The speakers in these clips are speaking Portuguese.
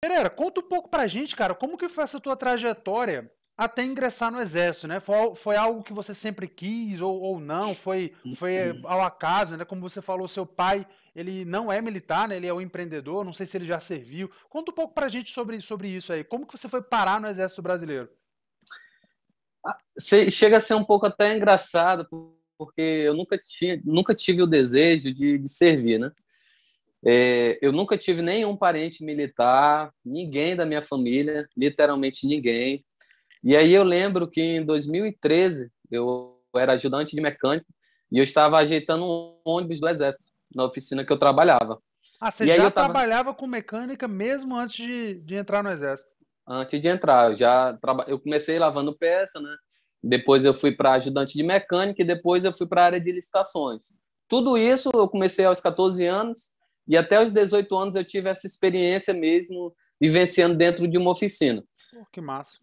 Pereira, conta um pouco pra gente, cara, como que foi essa tua trajetória até ingressar no exército, né? Foi, foi algo que você sempre quis ou, ou não? Foi, foi uhum. ao acaso, né? Como você falou, seu pai, ele não é militar, né? Ele é um empreendedor, não sei se ele já serviu. Conta um pouco pra gente sobre, sobre isso aí. Como que você foi parar no exército brasileiro? Ah, chega a ser um pouco até engraçado, porque eu nunca, tinha, nunca tive o desejo de, de servir, né? É, eu nunca tive nenhum parente militar, ninguém da minha família, literalmente ninguém. E aí eu lembro que em 2013 eu era ajudante de mecânico e eu estava ajeitando um ônibus do exército na oficina que eu trabalhava. Ah, você e já tava... trabalhava com mecânica mesmo antes de, de entrar no exército? Antes de entrar, eu já traba... eu comecei lavando peça, né? Depois eu fui para ajudante de mecânica e depois eu fui para a área de licitações. Tudo isso eu comecei aos 14 anos e até os 18 anos eu tive essa experiência mesmo, vivenciando dentro de uma oficina. Oh, que massa.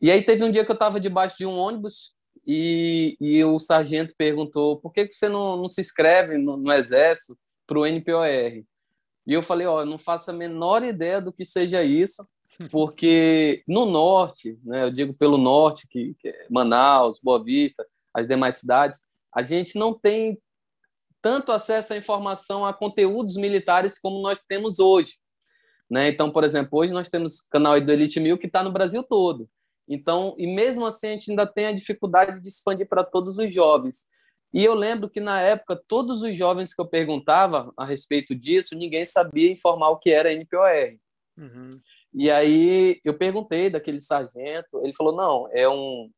E aí teve um dia que eu estava debaixo de um ônibus e, e o sargento perguntou por que, que você não, não se inscreve no, no exército para o NPOR? E eu falei, ó, oh, não faço a menor ideia do que seja isso, porque no norte, né, eu digo pelo norte, que, que é Manaus, Boa Vista, as demais cidades, a gente não tem tanto acesso à informação, a conteúdos militares como nós temos hoje. Né? Então, por exemplo, hoje nós temos o canal do Elite Mil que está no Brasil todo. Então, e mesmo assim a gente ainda tem a dificuldade de expandir para todos os jovens. E eu lembro que na época todos os jovens que eu perguntava a respeito disso, ninguém sabia informar o que era NPOR. Uhum. E aí eu perguntei daquele sargento, ele falou não, é um,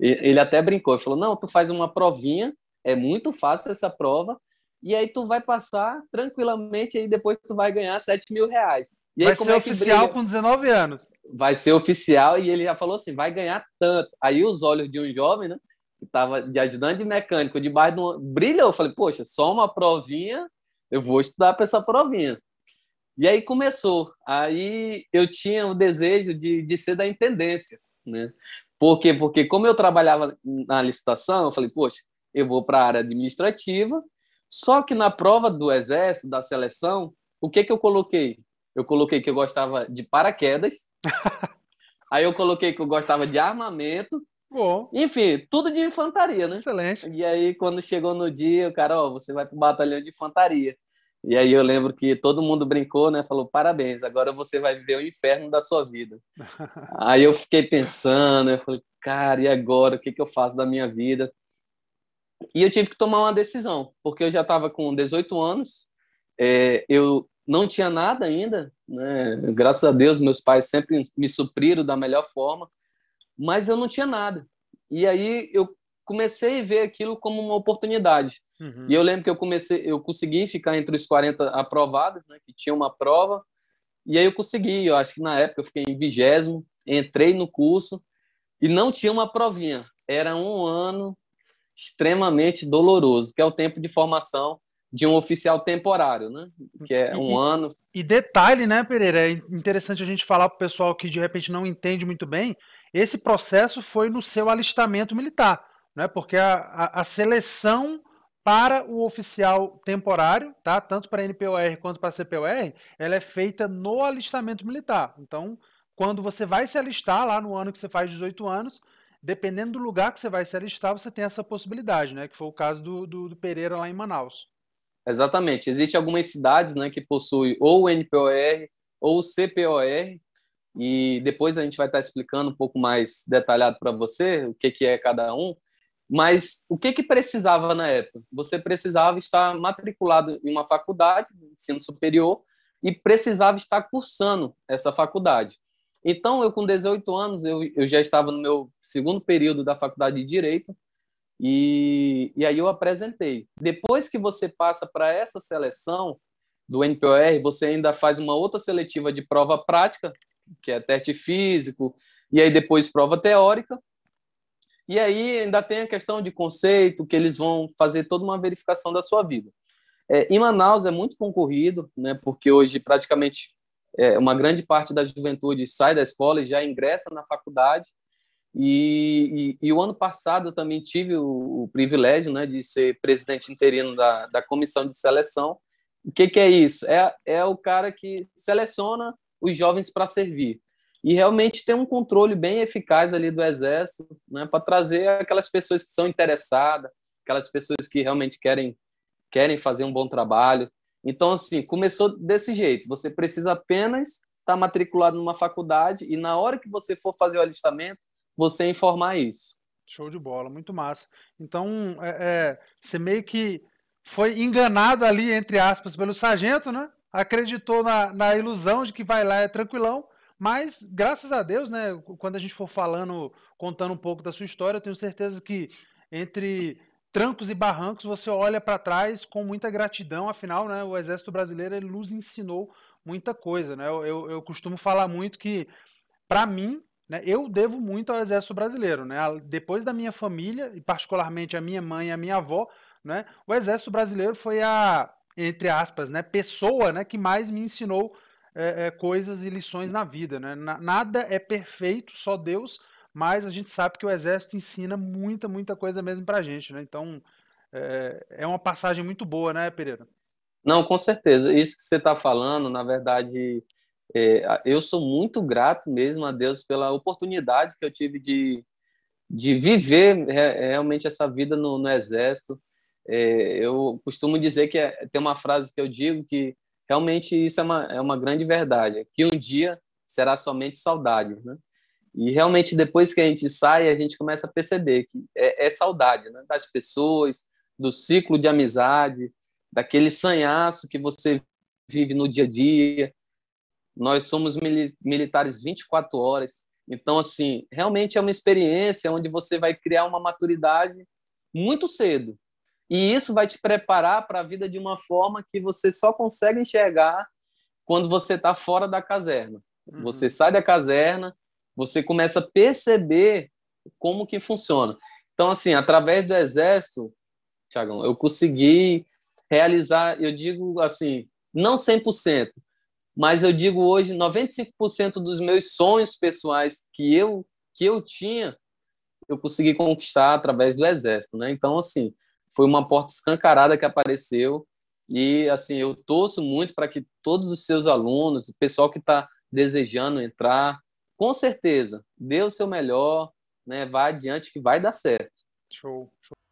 ele até brincou, ele falou não, tu faz uma provinha, é muito fácil essa prova e aí tu vai passar tranquilamente e depois tu vai ganhar 7 mil reais. E vai ser é oficial com 19 anos. Vai ser oficial e ele já falou assim, vai ganhar tanto. Aí os olhos de um jovem, né, que estava de ajudante mecânico debaixo um... Brilhou, eu falei, poxa, só uma provinha, eu vou estudar para essa provinha. E aí começou. Aí eu tinha o desejo de, de ser da intendência, né? Por quê? Porque como eu trabalhava na licitação, eu falei, poxa, eu vou para a área administrativa, só que na prova do exército, da seleção, o que que eu coloquei? Eu coloquei que eu gostava de paraquedas. aí eu coloquei que eu gostava de armamento. Bom. Enfim, tudo de infantaria, né? Excelente. E aí, quando chegou no dia, o cara, ó, oh, você vai pro batalhão de infantaria. E aí eu lembro que todo mundo brincou, né? Falou, parabéns, agora você vai viver o inferno da sua vida. aí eu fiquei pensando, eu falei, cara, e agora? O que, que eu faço da minha vida? E eu tive que tomar uma decisão, porque eu já estava com 18 anos, é, eu não tinha nada ainda, né? graças a Deus, meus pais sempre me supriram da melhor forma, mas eu não tinha nada. E aí eu comecei a ver aquilo como uma oportunidade. Uhum. E eu lembro que eu comecei, eu consegui ficar entre os 40 aprovados, né? que tinha uma prova, e aí eu consegui, eu acho que na época eu fiquei em vigésimo, entrei no curso e não tinha uma provinha. Era um ano extremamente doloroso, que é o tempo de formação de um oficial temporário, né? Que é um e, ano. E detalhe, né, Pereira? É interessante a gente falar para o pessoal que de repente não entende muito bem. Esse processo foi no seu alistamento militar, né? Porque a, a, a seleção para o oficial temporário, tá? Tanto para NPOR quanto para CPOR, ela é feita no alistamento militar. Então, quando você vai se alistar lá no ano que você faz 18 anos, dependendo do lugar que você vai se alistar, você tem essa possibilidade, né? Que foi o caso do, do, do Pereira lá em Manaus. Exatamente. Existem algumas cidades né, que possuem ou o NPOR ou o CPOR, e depois a gente vai estar explicando um pouco mais detalhado para você o que, que é cada um. Mas o que, que precisava na época? Você precisava estar matriculado em uma faculdade de ensino superior e precisava estar cursando essa faculdade. Então, eu com 18 anos, eu, eu já estava no meu segundo período da faculdade de Direito, e, e aí eu apresentei. Depois que você passa para essa seleção do NPOR, você ainda faz uma outra seletiva de prova prática, que é teste físico, e aí depois prova teórica. E aí ainda tem a questão de conceito, que eles vão fazer toda uma verificação da sua vida. É, em Manaus é muito concorrido, né, porque hoje praticamente é, uma grande parte da juventude sai da escola e já ingressa na faculdade. E, e, e o ano passado eu também tive o, o, privilégio né, de ser presidente interino da, da comissão de seleção. O que, que é isso? É, é o cara que seleciona os jovens para servir e realmente tem um controle bem eficaz ali do exército, né, para trazer aquelas pessoas que são interessadas, aquelas pessoas que realmente querem querem fazer um bom trabalho, então, assim, começou desse jeito. Você precisa apenas estar tá matriculado numa faculdade e na hora que você for fazer o alistamento, você informar isso. Show de bola, muito massa. Então, é, é, você meio que foi enganado ali, entre aspas, pelo sargento, né? Acreditou na, na ilusão de que vai lá é tranquilão, mas graças a Deus, né? Quando a gente for falando, contando um pouco da sua história, eu tenho certeza que entre trancos e barrancos, você olha para trás com muita gratidão, afinal, né, o Exército Brasileiro ele nos ensinou muita coisa. Né? Eu, eu, eu costumo falar muito que, para mim, né, eu devo muito ao Exército Brasileiro. Né? Depois da minha família, e particularmente a minha mãe e a minha avó, né, o Exército Brasileiro foi a, entre aspas, né, pessoa né, que mais me ensinou é, é, coisas e lições na vida. Né? nada é perfeito, só Deus mas a gente sabe que o Exército ensina muita, muita coisa mesmo para a gente, né? Então, é, é uma passagem muito boa, né, Pereira? Não, com certeza. Isso que você está falando, na verdade, é, eu sou muito grato mesmo a Deus pela oportunidade que eu tive de, de viver realmente essa vida no, no Exército. É, eu costumo dizer que é, tem uma frase que eu digo que realmente isso é uma, é uma grande verdade, que um dia será somente saudade, né? E realmente, depois que a gente sai, a gente começa a perceber que é, é saudade né? das pessoas, do ciclo de amizade, daquele sanhaço que você vive no dia a dia. Nós somos militares 24 horas. Então, assim, realmente é uma experiência onde você vai criar uma maturidade muito cedo. E isso vai te preparar para a vida de uma forma que você só consegue enxergar quando você está fora da caserna. Uhum. Você sai da caserna, você começa a perceber como que funciona. Então, assim, através do exército, Tiagão, eu consegui realizar, eu digo assim, não 100%, mas eu digo hoje 95% dos meus sonhos pessoais que eu que eu tinha, eu consegui conquistar através do exército, né? Então, assim, foi uma porta escancarada que apareceu e assim, eu torço muito para que todos os seus alunos, o pessoal que está desejando entrar, com certeza, dê o seu melhor, né? Vá adiante que vai dar certo. Show, show.